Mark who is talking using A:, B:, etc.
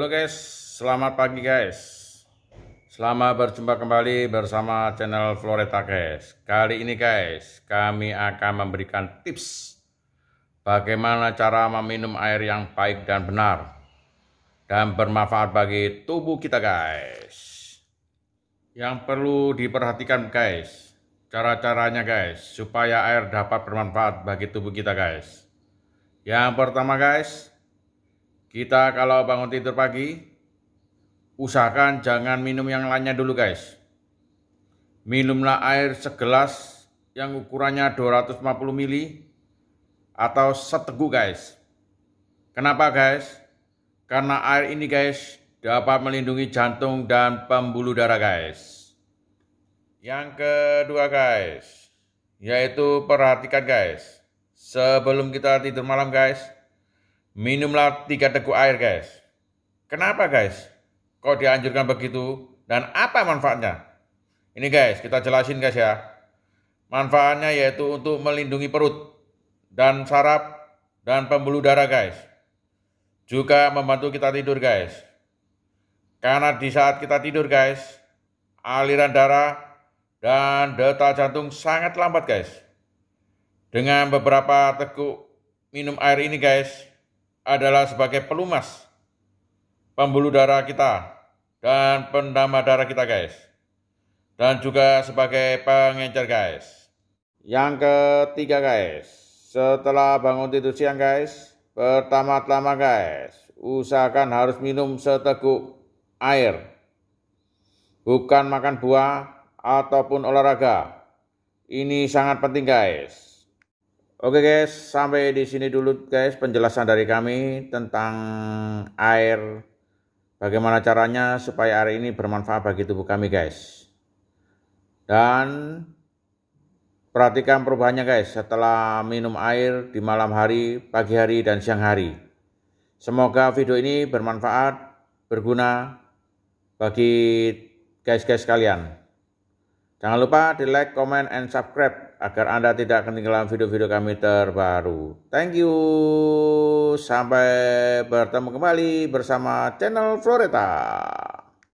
A: Halo guys, selamat pagi guys. Selamat berjumpa kembali bersama channel Floreta guys. Kali ini guys, kami akan memberikan tips bagaimana cara meminum air yang baik dan benar dan bermanfaat bagi tubuh kita guys. Yang perlu diperhatikan guys, cara-caranya guys supaya air dapat bermanfaat bagi tubuh kita guys. Yang pertama guys, kita kalau bangun tidur pagi, usahakan jangan minum yang lainnya dulu guys. Minumlah air segelas yang ukurannya 250 ml atau seteguk guys. Kenapa guys? Karena air ini guys dapat melindungi jantung dan pembuluh darah guys. Yang kedua guys, yaitu perhatikan guys. Sebelum kita tidur malam guys, Minumlah tiga teguk air guys. Kenapa guys? Kok dianjurkan begitu? Dan apa manfaatnya? Ini guys, kita jelasin guys ya. Manfaatnya yaitu untuk melindungi perut dan saraf dan pembuluh darah guys. Juga membantu kita tidur guys. Karena di saat kita tidur guys, aliran darah dan detak jantung sangat lambat guys. Dengan beberapa teguk minum air ini guys, adalah sebagai pelumas pembuluh darah kita dan pendama darah kita guys. Dan juga sebagai pengencer guys. Yang ketiga guys, setelah bangun tidur siang guys, pertama-tama guys, usahakan harus minum seteguk air. Bukan makan buah ataupun olahraga. Ini sangat penting guys. Oke guys, sampai di sini dulu guys penjelasan dari kami tentang air bagaimana caranya supaya air ini bermanfaat bagi tubuh kami guys. Dan perhatikan perubahannya guys setelah minum air di malam hari, pagi hari dan siang hari. Semoga video ini bermanfaat, berguna bagi guys-guys kalian. Jangan lupa di like, comment, and subscribe agar Anda tidak ketinggalan video-video kami terbaru. Thank you. Sampai bertemu kembali bersama channel Floreta.